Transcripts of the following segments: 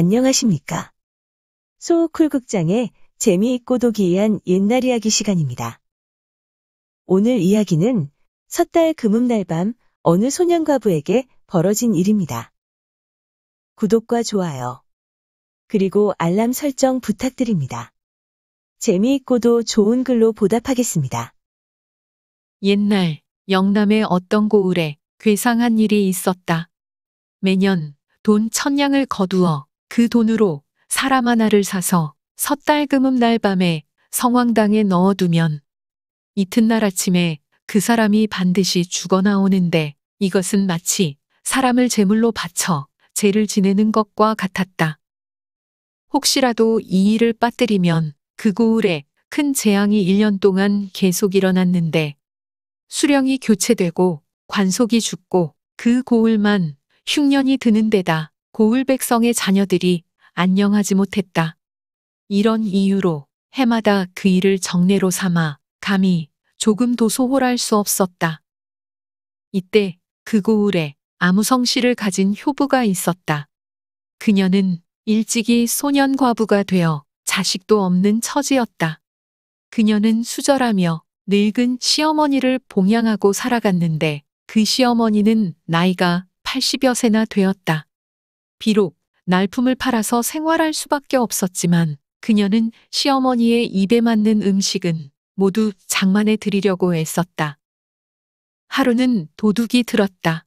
안녕하십니까. 소우쿨 극장의 재미있고도 기이한 옛날 이야기 시간입니다. 오늘 이야기는 섣달 금음날 밤 어느 소년 과부에게 벌어진 일입니다. 구독과 좋아요 그리고 알람 설정 부탁드립니다. 재미있고도 좋은 글로 보답하겠습니다. 옛날 영남의 어떤 고을에 괴상한 일이 있었다. 매년 돈 천냥을 거두어 그 돈으로 사람 하나를 사서 섣달 금음날 밤에 성황당에 넣어두면 이튿날 아침에 그 사람이 반드시 죽어나오는데 이것은 마치 사람을 제물로 바쳐 죄를 지내는 것과 같았다. 혹시라도 이 일을 빠뜨리면 그 고을에 큰 재앙이 1년 동안 계속 일어났는데 수령이 교체되고 관속이 죽고 그 고을만 흉년이 드는 데다 고을 백성의 자녀들이 안녕하지 못했다. 이런 이유로 해마다 그 일을 정례로 삼아 감히 조금도 소홀할 수 없었다. 이때 그 고을에 아무성 씨를 가진 효부가 있었다. 그녀는 일찍이 소년 과부가 되어 자식도 없는 처지였다. 그녀는 수절하며 늙은 시어머니를 봉양하고 살아갔는데 그 시어머니는 나이가 80여 세나 되었다. 비록 날품을 팔아서 생활할 수밖에 없었지만 그녀는 시어머니의 입에 맞는 음식은 모두 장만해 드리려고 애썼다. 하루는 도둑이 들었다.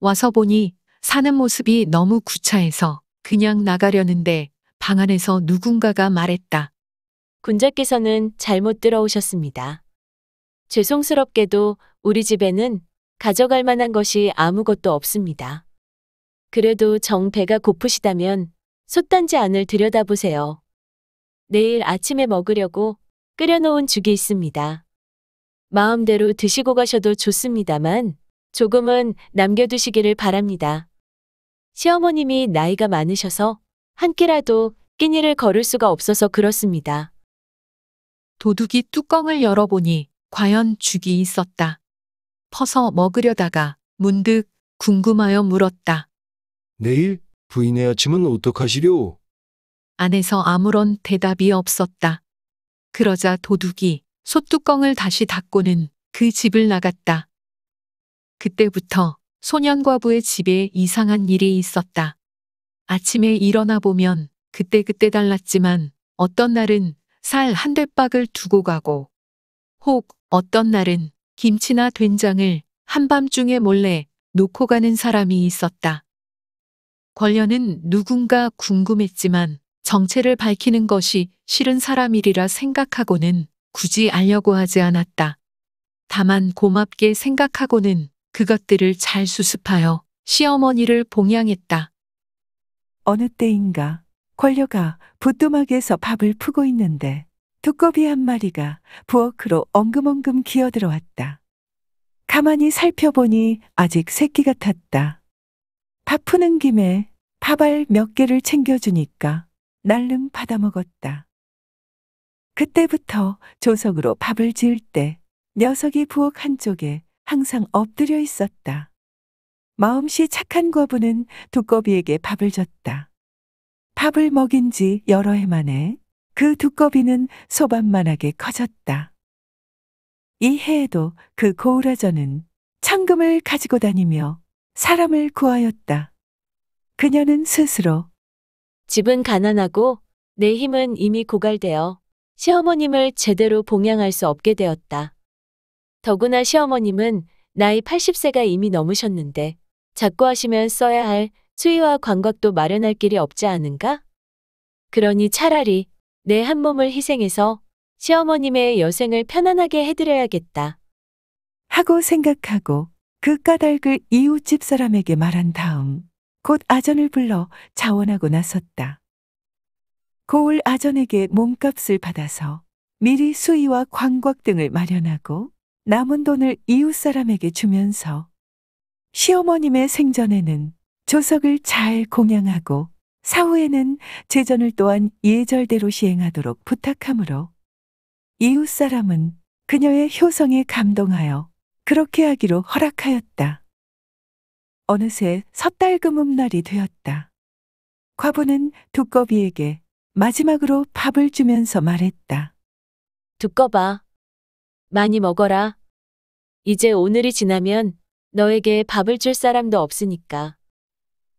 와서 보니 사는 모습이 너무 구차해서 그냥 나가려는데 방 안에서 누군가가 말했다. 군자께서는 잘못 들어오셨습니다. 죄송스럽게도 우리 집에는 가져갈 만한 것이 아무것도 없습니다. 그래도 정 배가 고프시다면 솥단지 안을 들여다보세요. 내일 아침에 먹으려고 끓여놓은 죽이 있습니다. 마음대로 드시고 가셔도 좋습니다만 조금은 남겨두시기를 바랍니다. 시어머님이 나이가 많으셔서 한 끼라도 끼니를 걸을 수가 없어서 그렇습니다. 도둑이 뚜껑을 열어보니 과연 죽이 있었다. 퍼서 먹으려다가 문득 궁금하여 물었다. 내일 부인의 아침은 어떡하시려? 안에서 아무런 대답이 없었다. 그러자 도둑이 솥뚜껑을 다시 닫고는 그 집을 나갔다. 그때부터 소년과부의 집에 이상한 일이 있었다. 아침에 일어나 보면 그때그때 달랐지만 어떤 날은 살 한 대박을 두고 가고 혹 어떤 날은 김치나 된장을 한밤중에 몰래 놓고 가는 사람이 있었다. 권련은 누군가 궁금했지만 정체를 밝히는 것이 싫은 사람이라 생각하고는 굳이 알려고 하지 않았다. 다만 고맙게 생각하고는 그것들을 잘 수습하여 시어머니를 봉양했다. 어느 때인가 권려가 부뚜막에서 밥을 푸고 있는데 두꺼비 한 마리가 부엌으로 엉금엉금 기어들어왔다. 가만히 살펴보니 아직 새끼 같았다. 파 푸는 김에 밥알 몇 개를 챙겨주니까 날름 받아먹었다. 그때부터 조석으로 밥을 지을 때 녀석이 부엌 한쪽에 항상 엎드려 있었다. 마음씨 착한 과부는 두꺼비에게 밥을 줬다. 밥을 먹인 지 여러 해 만에 그 두꺼비는 소반만하게 커졌다. 이 해에도 그 고우라저는 창금을 가지고 다니며 사람을 구하였다. 그녀는 스스로 집은 가난하고 내 힘은 이미 고갈되어 시어머님을 제대로 봉양할 수 없게 되었다. 더구나 시어머님은 나이 80세가 이미 넘으셨는데 자꾸 하시면 써야 할 수의와 광각도 마련할 길이 없지 않은가? 그러니 차라리 내 한 몸을 희생해서 시어머님의 여생을 편안하게 해드려야겠다. 하고 생각하고 그 까닭을 이웃집 사람에게 말한 다음 곧 아전을 불러 자원하고 나섰다. 고을 아전에게 몸값을 받아서 미리 수의와 광곽 등을 마련하고 남은 돈을 이웃 사람에게 주면서 시어머님의 생전에는 조석을 잘 공양하고 사후에는 제전을 또한 예절대로 시행하도록 부탁하므로 이웃 사람은 그녀의 효성에 감동하여 그렇게 하기로 허락하였다. 어느새 섣달금음날이 되었다. 과부는 두꺼비에게 마지막으로 밥을 주면서 말했다. 두꺼봐. 많이 먹어라. 이제 오늘이 지나면 너에게 밥을 줄 사람도 없으니까.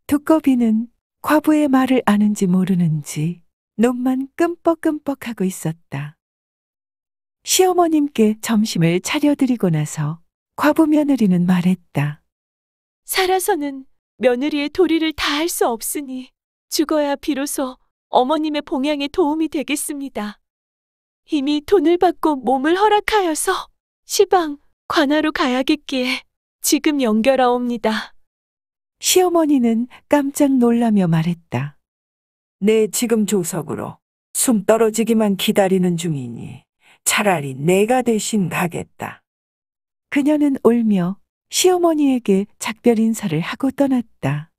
두꺼비는 과부의 말을 아는지 모르는지 눈만 끔뻑끔뻑하고 있었다. 시어머님께 점심을 차려드리고 나서 과부 며느리는 말했다. 살아서는 며느리의 도리를 다 할 수 없으니 죽어야 비로소 어머님의 봉양에 도움이 되겠습니다. 이미 돈을 받고 몸을 허락하여서 시방 관하로 가야겠기에 지금 연결하옵니다. 시어머니는 깜짝 놀라며 말했다. 내 네, 지금 조석으로 숨 떨어지기만 기다리는 중이니 차라리 내가 대신 가겠다. 그녀는 울며 시어머니에게 작별 인사를 하고 떠났다.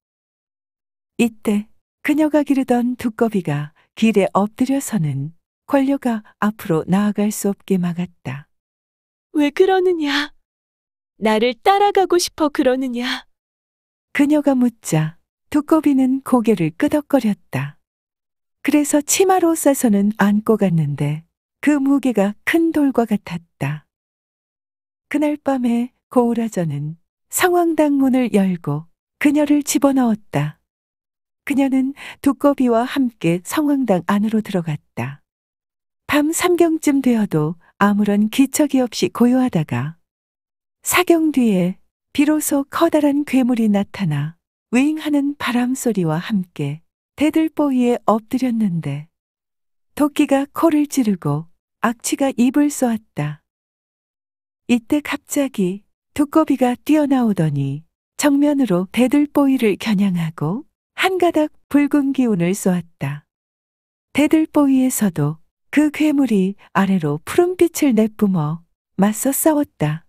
이때 그녀가 기르던 두꺼비가 길에 엎드려서는 권료가 앞으로 나아갈 수 없게 막았다. 왜 그러느냐? 나를 따라가고 싶어 그러느냐? 그녀가 묻자 두꺼비는 고개를 끄덕거렸다. 그래서 치마로 싸서는 안고 갔는데 그 무게가 큰 돌과 같았다. 그날 밤에 고우라저는 성황당 문을 열고 그녀를 집어넣었다. 그녀는 두꺼비와 함께 성황당 안으로 들어갔다. 밤 3경쯤 되어도 아무런 기척이 없이 고요하다가 사경 뒤에 비로소 커다란 괴물이 나타나 윙하는 바람 소리와 함께 대들보 위에 엎드렸는데 도끼가 코를 찌르고 악취가 입을 쏘았다. 이때 갑자기 두꺼비가 뛰어나오더니 정면으로 대들보이를 겨냥하고 한 가닥 붉은 기운을 쏘았다. 대들보이에서도 그 괴물이 아래로 푸른빛을 내뿜어 맞서 싸웠다.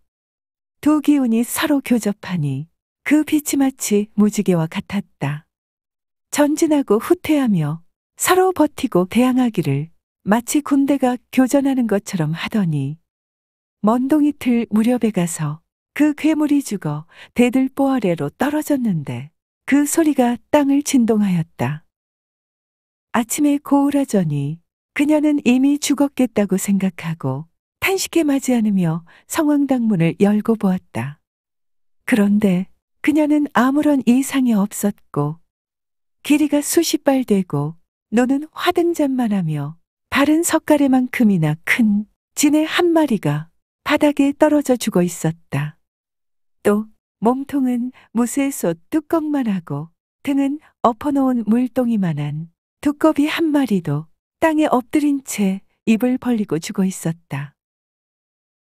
두 기운이 서로 교접하니 그 빛이 마치 무지개와 같았다. 전진하고 후퇴하며 서로 버티고 대항하기를 마치 군대가 교전하는 것처럼 하더니 먼동이틀 무렵에 가서 그 괴물이 죽어 대들보 아래로 떨어졌는데 그 소리가 땅을 진동하였다. 아침에 고우라전이 그녀는 이미 죽었겠다고 생각하고 탄식에 맞이하며 성황당 문을 열고 보았다. 그런데 그녀는 아무런 이상이 없었고 길이가 수십 발 되고 노는 화등잔만하며 바른 석가래만큼이나 큰 진의 한 마리가 바닥에 떨어져 죽어 있었다. 또 몸통은 무쇠솥 뚜껑만하고 등은 엎어놓은 물동이만한 두꺼비 한 마리도 땅에 엎드린 채 입을 벌리고 죽어 있었다.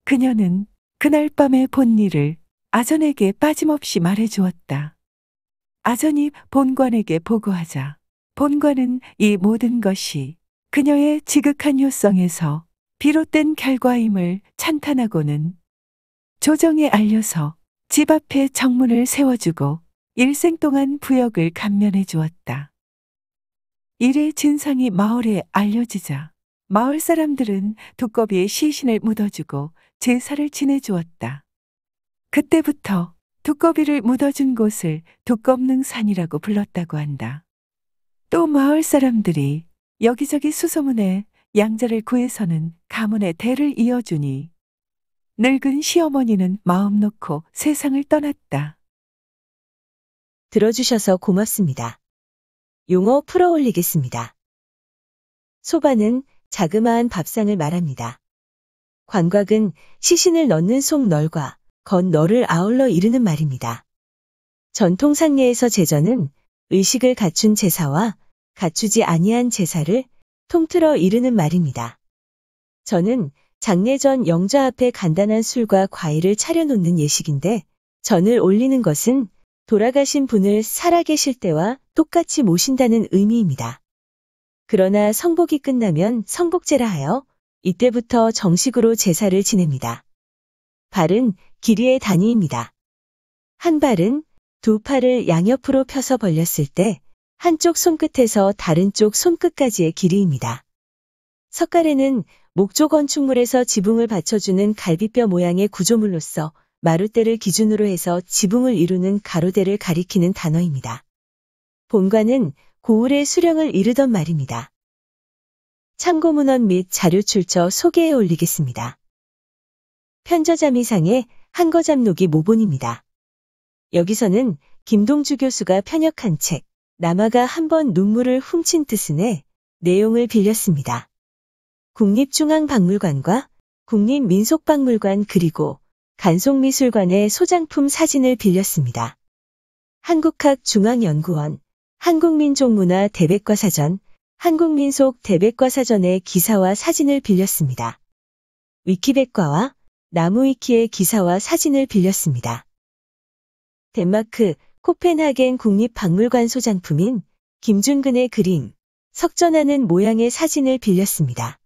그녀는 그날 밤에 본 일을 아전에게 빠짐없이 말해 주었다. 아전이 본관에게 보고하자 본관은 이 모든 것이 그녀의 지극한 효성에서 비롯된 결과임을 찬탄하고는 조정에 알려서 집 앞에 정문을 세워주고 일생 동안 부역을 감면해 주었다. 이래 진상이 마을에 알려지자 마을 사람들은 두꺼비의 시신을 묻어주고 제사를 지내주었다. 그때부터 두꺼비를 묻어준 곳을 두껍능산이라고 불렀다고 한다. 또 마을 사람들이 여기저기 수소문에 양자를 구해서는 가문의 대를 이어주니 늙은 시어머니는 마음 놓고 세상을 떠났다. 들어주셔서 고맙습니다. 용어 풀어 올리겠습니다. 소반은 자그마한 밥상을 말합니다. 관곽은 시신을 넣는 속널과 건널을 아울러 이르는 말입니다. 전통 상례에서 제전은 의식을 갖춘 제사와 갖추지 아니한 제사를 통틀어 이르는 말입니다. 저는 장례 전 영좌 앞에 간단한 술과 과일을 차려놓는 예식인데 전을 올리는 것은 돌아가신 분을 살아계실 때와 똑같이 모신다는 의미입니다. 그러나 성복이 끝나면 성복제라 하여 이때부터 정식으로 제사를 지냅니다. 발은 길이의 단위입니다. 한 발은 두 팔을 양옆으로 펴서 벌렸을 때 한쪽 손끝에서 다른 쪽 손끝까지의 길이입니다. 석가래는 목조 건축물에서 지붕을 받쳐주는 갈비뼈 모양의 구조물로서 마룻대를 기준으로 해서 지붕을 이루는 가로대를 가리키는 단어입니다. 본관은 고을의 수령을 이르던 말입니다. 참고문헌 및 자료 출처 소개해 올리겠습니다. 편저자미상의 한거잡록이 모본입니다. 여기서는 김동주 교수가 편역한 책 남아가 한 번 눈물을 훔친 뜻은의 네, 내용을 빌렸습니다. 국립중앙박물관과 국립민속박물관 그리고 간송미술관의 소장품 사진을 빌렸습니다. 한국학중앙연구원, 한국민족문화 대백과사전, 한국민속 대백과사전의 기사와 사진을 빌렸습니다. 위키백과와 나무위키의 기사와 사진을 빌렸습니다. 덴마크 코펜하겐 국립박물관 소장품인 김준근의 그림, 석전하는 모양의 사진을 빌렸습니다.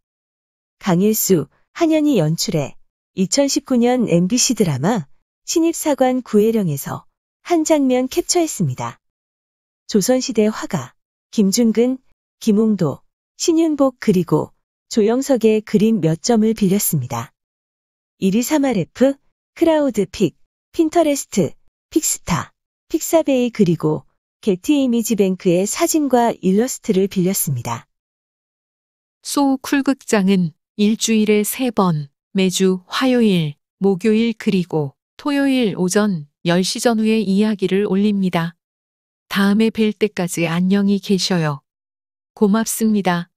강일수, 한현희 연출의 2019년 MBC 드라마 신입사관 구혜령에서 한 장면 캡처했습니다. 조선시대 화가 김준근, 김홍도, 신윤복 그리고 조영석의 그림 몇 점을 빌렸습니다. 1위 3RF, 크라우드픽, 핀터레스트, 픽스타, 픽사베이 그리고 게티 이미지뱅크의 사진과 일러스트를 빌렸습니다. 소우 쿨극장은 일주일에 세 번, 매주 화요일, 목요일 그리고 토요일 오전 10시 전후에 이야기를 올립니다. 다음에 뵐 때까지 안녕히 계셔요. 고맙습니다.